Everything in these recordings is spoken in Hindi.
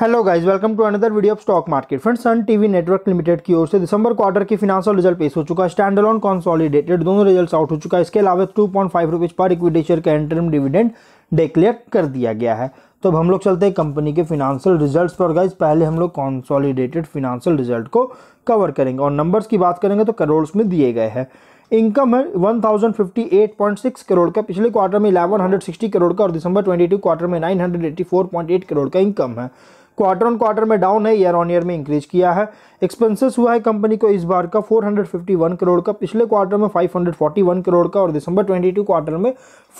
Hello guys welcome to another video of stock market friends Sun TV Network Limited की ओर से दिसंबर क्वार्टर की फिनांशियल रिजल्ट पेश हो चुका है ऑन कॉन्सॉलिडेटेड दोनों रिजल्ट आउट हो चुका है इसके अलावा टू पॉइंट फाइव रुपीज़ पर इक्विटी शेयर का इंटरम डिविडेंड डिक्लेयर कर दिया गया है तो अब हम लोग चलते हैं कंपनी के फिनेंशियल रिजल्ट्स पर गाइज पहले हम लोग कॉन्सॉलिडेटेड फिनेंशियल रिजल्ट को कवर करेंगे और नंबर्स की बात करेंगे तो करोड़ में दिए गए हैं इनकम है 1058.6 करोड़ का पिछले क्वार्टर में 1160 करोड़ का और दिसंबर 22 क्वार्टर में 984.8 करोड़ का इनकम है क्वार्टर ऑन क्वार्टर में डाउन है ईयर ऑन ईयर में इंक्रीज किया है एक्सपेंसेस हुआ है कंपनी को इस बार का 451 करोड़ का पिछले क्वार्टर में 541 करोड़ का और दिसंबर 22 क्वार्टर में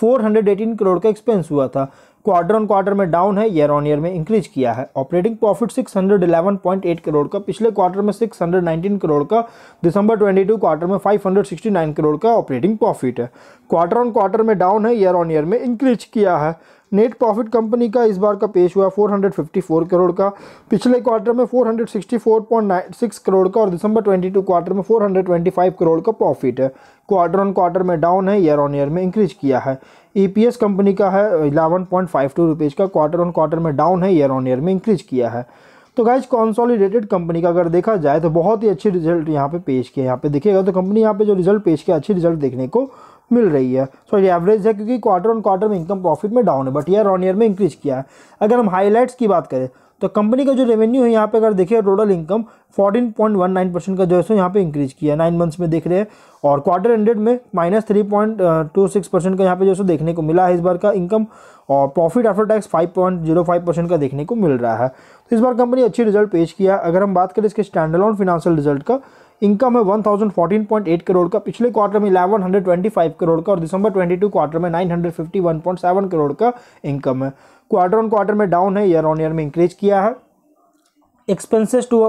418 करोड़ का एक्सपेंस हुआ था क्वार्टर ऑन क्वार्टर में डाउन है ईयर ऑन ईयर में इंक्रीज किया है ऑपरेटिंग प्रॉफिट 611.8 करोड़ का पिछले क्वार्टर में 619 करोड़ का दिसंबर 22 क्वार्टर में 569 करोड़ का ऑपरेटिंग प्रॉफिट है क्वार्टर ऑन क्वार्टर में डाउन है ईयर ऑन ईयर में इंक्रीज किया है नेट प्रॉफिट कंपनी का इस बार का पेश हुआ 454 करोड़ का पिछले क्वार्टर में 464.96 करोड़ का और दिसंबर 22 क्वार्टर में 425 करोड़ का प्रॉफिट है क्वार्टर ऑन क्वार्टर में डाउन है ईयर ऑन ईयर में इंक्रीज किया है ईपीएस e कंपनी का है eleven point five two rupees का क्वार्टर ऑन क्वार्टर में डाउन है ईयर ऑन ईयर में इंक्रीज किया है तो गाइज कॉन्सॉलीडेटेड कंपनी का अगर देखा जाए तो बहुत ही अच्छे रिजल्ट यहाँ पे पेश किया यहाँ पे देखिएगा तो कंपनी यहाँ पे जो रिजल्ट पेश किया अच्छी रिजल्ट देखने को मिल रही है सॉरी एवरेज है क्योंकि क्वार्टर ऑन क्वार्टर में इनकम प्रॉफिट में डाउन है बट ईयर ऑन ईयर में इंक्रीज किया है अगर हम हाईलाइट्स की बात करें तो कंपनी का जो रेवेन्यू है यहाँ पे अगर देखिए टोटल इनकम 14.19 परसेंट का जो है सो यहाँ पे इंक्रीज किया नाइन मंथ्स में देख रहे हैं और क्वार्टर हंड्रेड में minus three point two six percent का यहाँ पे जो है देखने को मिला है इस बार का इनकम और profit after tax five point zero five percent का देखने को मिल रहा है तो इस बार कंपनी अच्छी रिजल्ट पेश किया अगर हम बात करें इसके ऑन फिनेंशियल रिजल्ट का इनकम है वन करोड़ का पिछले क्वार्टर में इलेवन करोड़ का और दिसंबर ट्वेंटी क्वार्टर में नाइन करोड़ का इनकम है क्वार्टर ऑन क्वार्टर में डाउन है ईयर ऑन ईयर में इंक्रीज किया है एक्सपेंसेस टू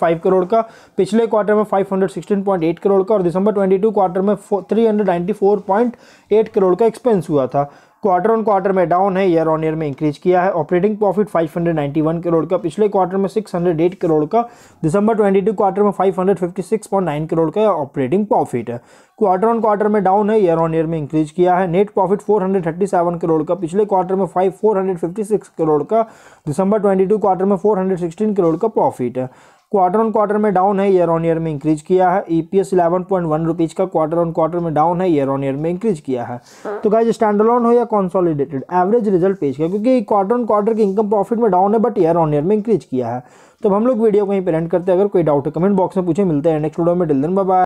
फाइव करोड़ का पिछले क्वार्टर में 516.8 करोड़ का और दिसंबर 22 क्वार्टर में 394.8 करोड़ का एक्सपेंस हुआ था क्वार्टर ऑन क्वार्टर में डाउन है ईयर ऑन ईयर में इंक्रीज किया है ऑपरेटिंग प्रॉफिट 591 करोड़ का पिछले क्वार्टर में 608 करोड़ का दिसंबर 22 क्वार्टर में 556.9 करोड़ का ऑपरेटिंग प्रॉफिट है क्वार्टर ऑन क्वार्टर में डाउन है ईयर ऑन ईयर में इंक्रीज किया है नेट प्रॉफिट 437 करोड़ का पिछले क्वार्टर में 5 456 करोड़ का दिसंबर 22 क्वार्टर में 416 करोड़ का प्रॉफिट है क्वार्टर ऑन क्वार्टर में डाउन है ईयर ऑन ईयर में इंक्रीज किया है ईपीएस 11.1 रुपीज का क्वार्टर ऑन क्वार्टर में डाउन है ईयर ऑन ईयर में इंक्रीज हाँ। तो किया है तो गाइज स्टैंडलोन हो या कॉन्सोलिडेटेड एवरेज रिजल्ट पेश किया क्योंकि क्वार्टर ऑन क्वार्टर की इनकम प्रॉफिट में डाउन है बट ईयर ऑन ईयर में इंक्रीज किया है तो हम लोग वीडियो को यहीं करते हैं अगर कोई डाउट है कमेंट बॉक्स में पूछे मिलते हैं नेक्स्ट वीडियो में डिल बाय